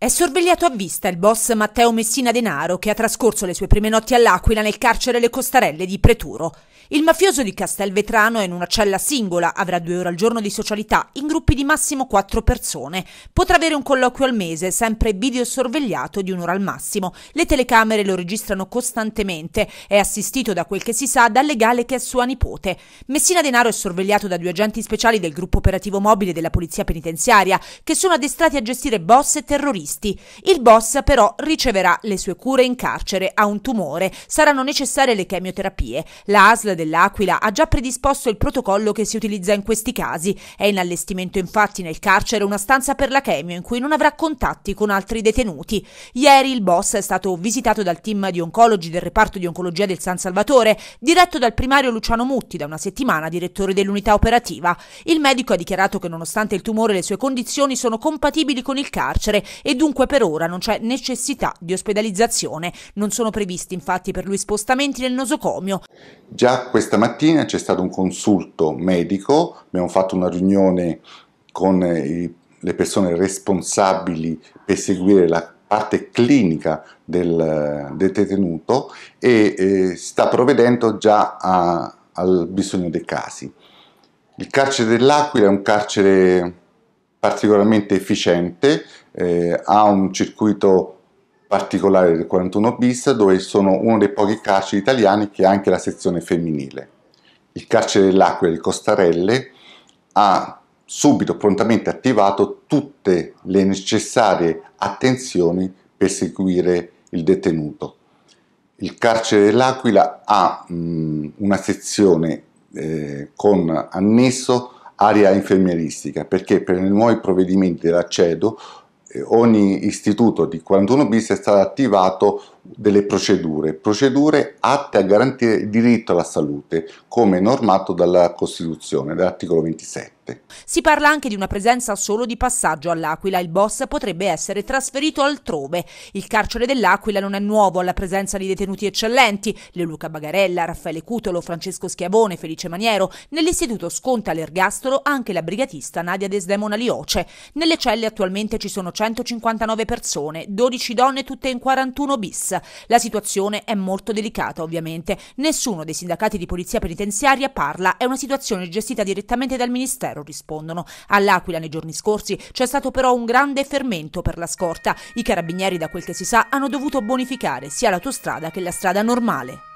È sorvegliato a vista il boss Matteo Messina Denaro che ha trascorso le sue prime notti all'Aquila nel carcere Le Costarelle di Preturo. Il mafioso di Castelvetrano è in una cella singola, avrà due ore al giorno di socialità in gruppi di massimo quattro persone. Potrà avere un colloquio al mese, sempre video sorvegliato di un'ora al massimo. Le telecamere lo registrano costantemente. È assistito da quel che si sa dal legale che è sua nipote. Messina Denaro è sorvegliato da due agenti speciali del gruppo operativo mobile della polizia penitenziaria che sono addestrati a gestire boss e terroristi visti. Il boss però riceverà le sue cure in carcere, ha un tumore, saranno necessarie le chemioterapie. La ASL dell'Aquila ha già predisposto il protocollo che si utilizza in questi casi. È in allestimento infatti nel carcere una stanza per la chemio in cui non avrà contatti con altri detenuti. Ieri il boss è stato visitato dal team di oncologi del reparto di oncologia del San Salvatore, diretto dal primario Luciano Mutti da una settimana, direttore dell'unità operativa. Il medico ha dichiarato che nonostante il tumore le sue condizioni sono compatibili con il carcere e dunque per ora non c'è necessità di ospedalizzazione. Non sono previsti infatti per lui spostamenti nel nosocomio. Già questa mattina c'è stato un consulto medico, abbiamo fatto una riunione con eh, le persone responsabili per seguire la parte clinica del, eh, del detenuto e eh, sta provvedendo già a, al bisogno dei casi. Il carcere dell'Aquila è un carcere particolarmente efficiente, eh, ha un circuito particolare del 41 bis dove sono uno dei pochi carceri italiani che ha anche la sezione femminile. Il carcere dell'Aquila di Costarelle ha subito prontamente attivato tutte le necessarie attenzioni per seguire il detenuto. Il carcere dell'Aquila ha mh, mm, una sezione eh, con annesso area infermieristica, perché per i nuovi provvedimenti dell'accedo eh, ogni istituto di 41 bis è stato attivato delle procedure, procedure atte a garantire il diritto alla salute, come normato dalla Costituzione, dall'articolo 27. Si parla anche di una presenza solo di passaggio all'Aquila, il boss potrebbe essere trasferito altrove. Il carcere dell'Aquila non è nuovo alla presenza di detenuti eccellenti, Luca Bagarella, Raffaele Cutolo, Francesco Schiavone, Felice Maniero. Nell'istituto sconta l'ergastolo anche la brigatista Nadia Desdemona Lioce. Nelle celle attualmente ci sono 159 persone, 12 donne tutte in 41 bis. Gaza. La situazione è molto delicata, ovviamente. Nessuno dei sindacati di polizia penitenziaria parla, è una situazione gestita direttamente dal Ministero, rispondono. All'Aquila nei giorni scorsi c'è stato però un grande fermento per la scorta. I carabinieri, da quel che si sa, hanno dovuto bonificare sia l'autostrada che la strada normale.